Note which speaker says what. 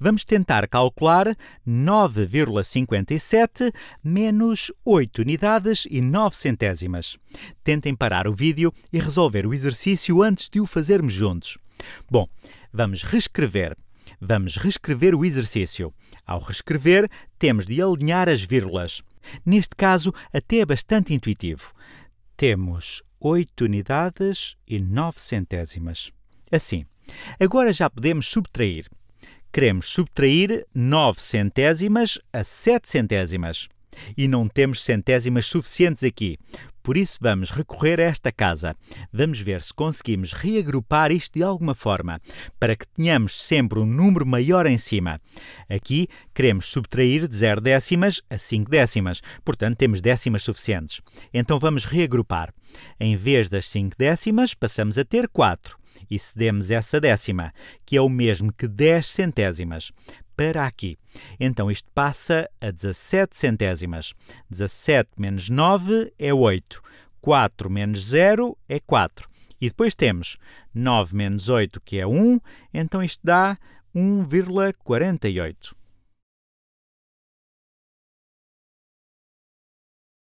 Speaker 1: Vamos tentar calcular 9,57 menos 8 unidades e 9 centésimas. Tentem parar o vídeo e resolver o exercício antes de o fazermos juntos. Bom, vamos reescrever. Vamos reescrever o exercício. Ao reescrever, temos de alinhar as vírgulas. Neste caso, até é bastante intuitivo. Temos 8 unidades e 9 centésimas. Assim. Agora já podemos subtrair queremos subtrair 9 centésimas a 7 centésimas. E não temos centésimas suficientes aqui. Por isso, vamos recorrer a esta casa. Vamos ver se conseguimos reagrupar isto de alguma forma, para que tenhamos sempre um número maior em cima. Aqui, queremos subtrair de 0 décimas a 5 décimas, portanto, temos décimas suficientes. Então, vamos reagrupar. Em vez das 5 décimas, passamos a ter 4 e cedemos essa décima, que é o mesmo que 10 centésimas, para aqui. Então isto passa a 17 centésimas. 17 menos 9 é 8. 4 menos 0 é 4. E depois temos 9 menos 8, que é 1, então isto dá 1,48.